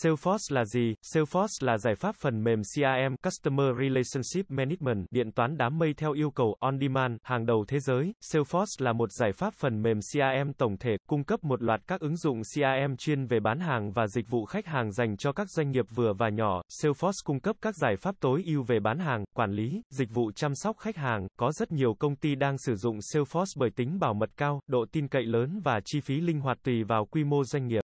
Salesforce là gì? Salesforce là giải pháp phần mềm CRM Customer Relationship Management điện toán đám mây theo yêu cầu on-demand hàng đầu thế giới. Salesforce là một giải pháp phần mềm CRM tổng thể, cung cấp một loạt các ứng dụng CRM chuyên về bán hàng và dịch vụ khách hàng dành cho các doanh nghiệp vừa và nhỏ. Salesforce cung cấp các giải pháp tối ưu về bán hàng, quản lý, dịch vụ chăm sóc khách hàng. Có rất nhiều công ty đang sử dụng Salesforce bởi tính bảo mật cao, độ tin cậy lớn và chi phí linh hoạt tùy vào quy mô doanh nghiệp.